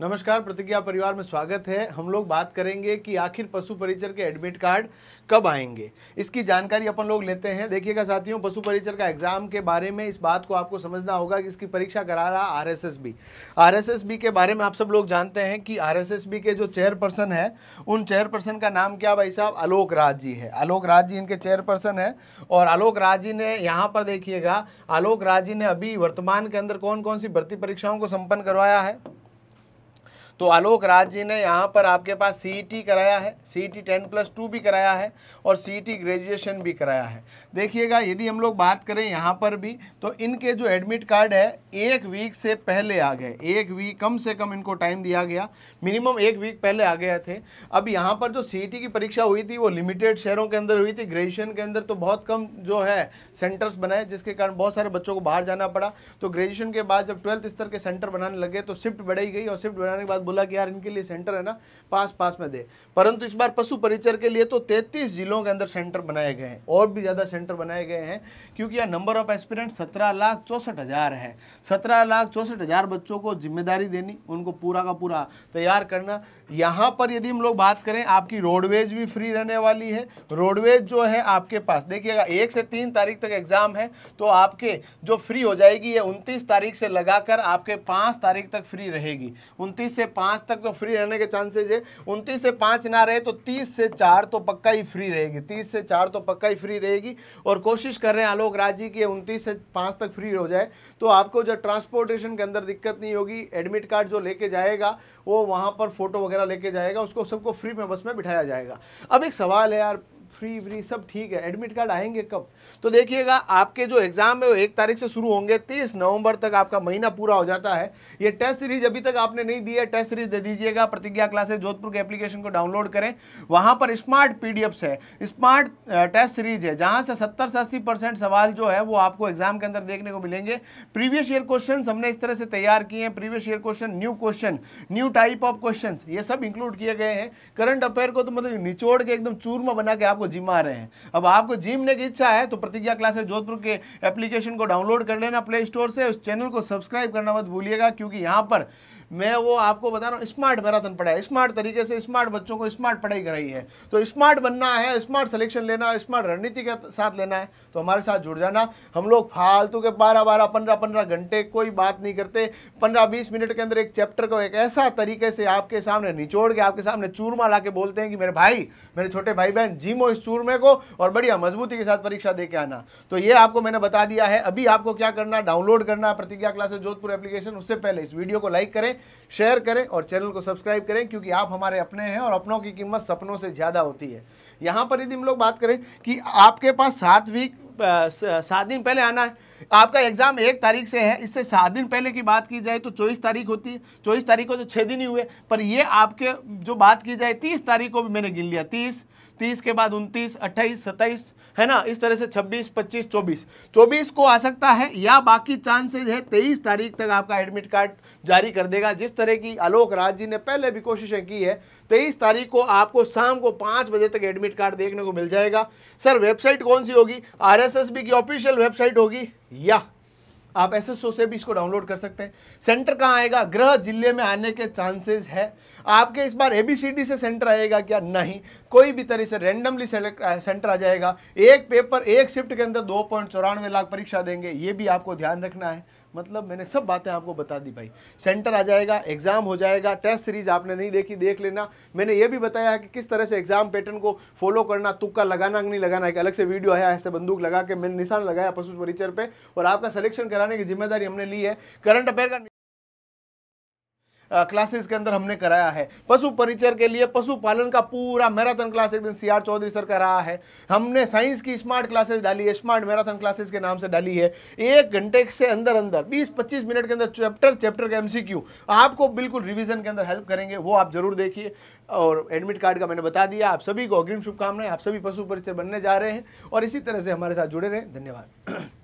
नमस्कार प्रतिज्ञा परिवार में स्वागत है हम लोग बात करेंगे कि आखिर पशु परिचर के एडमिट कार्ड कब आएंगे इसकी जानकारी अपन लोग लेते हैं देखिएगा साथियों पशु परिचर का एग्जाम के बारे में इस बात को आपको समझना होगा कि इसकी परीक्षा करा रहा आरएसएसबी आरएसएसबी के बारे में आप सब लोग जानते हैं कि आर के जो चेयरपर्सन है उन चेयरपर्सन का नाम क्या भाई साहब आलोक राज जी है आलोक राज जी इनके चेयरपर्सन है और आलोक राज जी ने यहाँ पर देखिएगा आलोक राज जी ने अभी वर्तमान के अंदर कौन कौन सी भर्ती परीक्षाओं को संपन्न करवाया है तो आलोक राज जी ने यहाँ पर आपके पास सी e कराया है C E ten plus two भी कराया है और सी ग्रेजुएशन e भी कराया है देखिएगा यदि हम लोग बात करें यहाँ पर भी तो इनके जो एडमिट कार्ड है एक वीक से पहले आ गए एक वीक कम से कम इनको टाइम दिया गया मिनिमम एक वीक पहले आ गए थे अब यहाँ पर जो सी e की परीक्षा हुई थी वो लिमिटेड शहरों के अंदर हुई थी ग्रेजुएशन के अंदर तो बहुत कम जो है सेंटर्स बनाए जिसके कारण बहुत सारे बच्चों को बाहर जाना पड़ा तो ग्रेजुएशन के बाद जब ट्वेल्थ स्तर के सेंटर बनाने लगे तो शिफ्ट बढ़ाई गई और शिफ्ट बनाने के बाद बोला कि यार इनके लिए सेंटर है ना पास पास में दे परंतु इस बार पशु परिचर के लिए तो 33 जिलों के अंदर सेंटर बनाए गए हैं और भी ज़्यादा सेंटर बनाए गए हैं क्योंकि यहाँ नंबर ऑफ एस्पिरेंट सत्रह लाख चौंसठ हज़ार है सत्रह लाख चौंसठ हज़ार बच्चों को जिम्मेदारी देनी उनको पूरा का पूरा तैयार करना यहाँ पर यदि हम लोग बात करें आपकी रोडवेज भी फ्री रहने वाली है रोडवेज जो है आपके पास देखिएगा एक से तीन तारीख तक एग्ज़ाम है तो आपके जो फ्री हो जाएगी ये उनतीस तारीख से लगाकर आपके पाँच तारीख तक फ्री रहेगी उनतीस से पाँच तक तो फ्री रहने के चांसेज है उनतीस से पाँच ना रहे तो तीस से चार तो पक्का ही फ्री रहेगी तीस से चार तो पक्का ही फ्री रहेगी और कोशिश कर रहे हैं आलोक जी की उनतीस से पाँच तक फ्री हो जाए तो आपको जो ट्रांसपोर्टेशन के अंदर दिक्कत नहीं होगी एडमिट कार्ड जो लेके जाएगा वो वहाँ पर फोटो वगैरह लेके जाएगा उसको सबको फ्री में बस में बिठाया जाएगा अब एक सवाल है यार फ्री व्री सब ठीक है एडमिट कार्ड आएंगे कब तो देखिएगा आपके जो एग्ज़ाम है वो एक तारीख से शुरू होंगे तीस नवंबर तक आपका महीना पूरा हो जाता है ये टेस्ट सीरीज अभी तक आपने नहीं दी है टेस्ट सीरीज दे दीजिएगा प्रतिज्ञा क्लासेस जोधपुर के एप्लीकेशन को डाउनलोड करें वहाँ पर स्मार्ट पी है स्मार्ट टेस्ट सीरीज है जहाँ से सत्तर से अस्सी सवाल जो है वो आपको एग्जाम के अंदर देखने को मिलेंगे प्रीवियस ईयर क्वेश्चन हमने इस तरह से तैयार किए हैं previous year question new question new type of question ये सब इंक्लूड किए गए हैं करंट अफेयर को तो मतलब निचोड़ के एकदम चूरमा बना के आपको जिमा रहे हैं अब आपको जिमने की इच्छा है तो प्रतिज्ञा क्लासेस जोधपुर के एप्लीकेशन को डाउनलोड कर लेना प्ले स्टोर से उस चैनल को सब्सक्राइब करना मत भूलिएगा क्योंकि यहाँ पर मैं वो आपको बता रहा हूँ स्मार्ट मैराथन पढ़ाया स्मार्ट तरीके से स्मार्ट बच्चों को स्मार्ट पढ़ाई कराई है तो स्मार्ट बनना है स्मार्ट सिलेक्शन लेना है स्मार्ट रणनीति के साथ लेना है तो हमारे साथ जुड़ जाना हम लोग फालतू के बारह बारह पंद्रह पंद्रह घंटे कोई बात नहीं करते पंद्रह बीस मिनट के अंदर एक चैप्टर को एक ऐसा तरीके से आपके सामने निचोड़ के आपके सामने चूरमा ला बोलते हैं कि मेरे भाई मेरे छोटे भाई बहन जिमो उस चूरमे को और बढ़िया मजबूती के साथ परीक्षा दे आना तो ये आपको मैंने बता दिया है अभी आपको क्या करना डाउनलोड करना प्रतिज्ञा क्लासेस जोधपुर एप्लीकेशन उससे पहले इस वीडियो को लाइक करें शेयर करें और चैनल को सब्सक्राइब करें क्योंकि आप हमारे अपने हैं और अपनों की कीमत सपनों से ज़्यादा होती है यहाँ पर यदि हम लोग बात करें कि आपके पास सात वीक सात दिन पहले आना है आपका एग्जाम एक तारीख से है इससे सात दिन पहले की बात की जाए तो चौबीस तारीख होती है चौबीस तारीख को तो छः दिन ही हुए पर ये आपके जो बात की जाए तीस तारीख को भी मैंने गिन लिया तीस तीस के बाद उनतीस अट्ठाईस सत्ताईस है ना इस तरह से छब्बीस पच्चीस चौबीस चौबीस को आ सकता है या बाकी चांसेज है तेईस तारीख तक आपका एडमिट कार्ड जारी कर देगा जिस तरह की आलोक राज जी ने पहले भी कोशिशें की है तेईस तारीख को आपको शाम को पाँच बजे तक एडमिट कार्ड देखने को मिल जाएगा सर वेबसाइट कौन सी होगी आर की ऑफिशियल वेबसाइट होगी या आप एस एस ओ से भी इसको डाउनलोड कर सकते हैं सेंटर कहाँ आएगा ग्रह जिले में आने के चांसेस है आपके इस बार एबीसीडी से सेंटर आएगा क्या नहीं कोई भी तरह से रेंडमली सेंटर आ जाएगा एक पेपर एक शिफ्ट के अंदर दो पॉइंट चौरानवे लाख परीक्षा देंगे ये भी आपको ध्यान रखना है मतलब मैंने सब बातें आपको बता दी भाई सेंटर आ जाएगा एग्ज़ाम हो जाएगा टेस्ट सीरीज़ आपने नहीं देखी देख लेना मैंने ये भी बताया कि किस तरह से एग्ज़ाम पैटर्न को फॉलो करना तुक्का लगाना नहीं लगाना एक अलग से वीडियो आया ऐसे बंदूक लगा के मैंने निशान लगाया पशु परिचर पर और आपका सलेक्शन कराने की जिम्मेदारी हमने ली है करंट अफेयर का क्लासेस के अंदर हमने कराया है पशु परिचर के लिए पशुपालन का पूरा मैराथन क्लास एक दिन सी आर चौधरी सर रहा है हमने साइंस की स्मार्ट क्लासेस डाली है स्मार्ट मैराथन क्लासेस के नाम से डाली है एक घंटे से अंदर अंदर 20-25 मिनट के अंदर चैप्टर चैप्टर का एमसीक्यू आपको बिल्कुल रिविजन के अंदर हेल्प करेंगे वो आप जरूर देखिए और एडमिट कार्ड का मैंने बता दिया आप सभी को अग्रिम शुभकामनाएं आप सभी पशु परिचय बनने जा रहे हैं और इसी तरह से हमारे साथ जुड़े रहें धन्यवाद